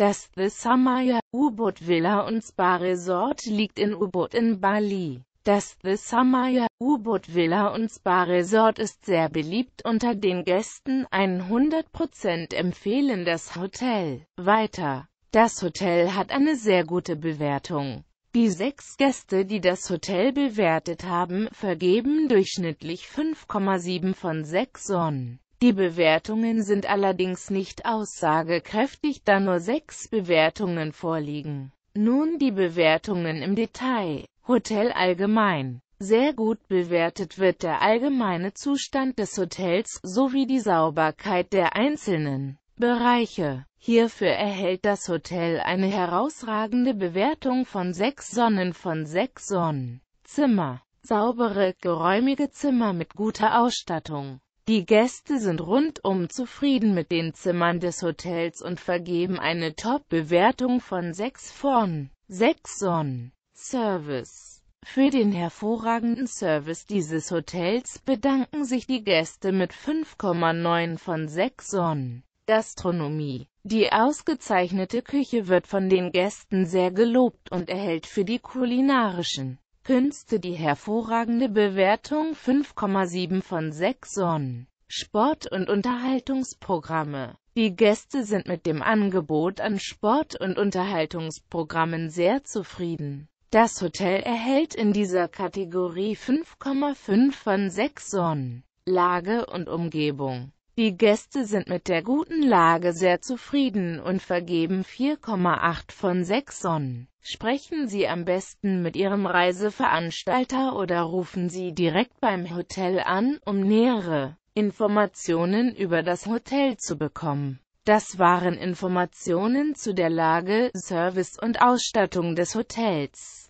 Das The Samaya U-Boot Villa und Spa Resort liegt in U-Boot in Bali. Das The Samaya U-Boot Villa und Spa Resort ist sehr beliebt unter den Gästen, 100% empfehlen das Hotel. Weiter. Das Hotel hat eine sehr gute Bewertung. Die sechs Gäste, die das Hotel bewertet haben, vergeben durchschnittlich 5,7 von 6 Sonnen. Die Bewertungen sind allerdings nicht aussagekräftig, da nur sechs Bewertungen vorliegen. Nun die Bewertungen im Detail. Hotel allgemein. Sehr gut bewertet wird der allgemeine Zustand des Hotels sowie die Sauberkeit der einzelnen Bereiche. Hierfür erhält das Hotel eine herausragende Bewertung von sechs Sonnen von sechs Sonnen. Zimmer. Saubere, geräumige Zimmer mit guter Ausstattung. Die Gäste sind rundum zufrieden mit den Zimmern des Hotels und vergeben eine Top-Bewertung von 6 von 6 Sonnen. Service für den hervorragenden Service dieses Hotels bedanken sich die Gäste mit 5,9 von 6 Sonnen. Gastronomie Die ausgezeichnete Küche wird von den Gästen sehr gelobt und erhält für die kulinarischen Künste die hervorragende Bewertung 5,7 von 6 Sonnen. Sport- und Unterhaltungsprogramme Die Gäste sind mit dem Angebot an Sport- und Unterhaltungsprogrammen sehr zufrieden. Das Hotel erhält in dieser Kategorie 5,5 von 6 Sonnen. Lage und Umgebung die Gäste sind mit der guten Lage sehr zufrieden und vergeben 4,8 von 6 Sonnen. Sprechen Sie am besten mit Ihrem Reiseveranstalter oder rufen Sie direkt beim Hotel an, um nähere Informationen über das Hotel zu bekommen. Das waren Informationen zu der Lage, Service und Ausstattung des Hotels.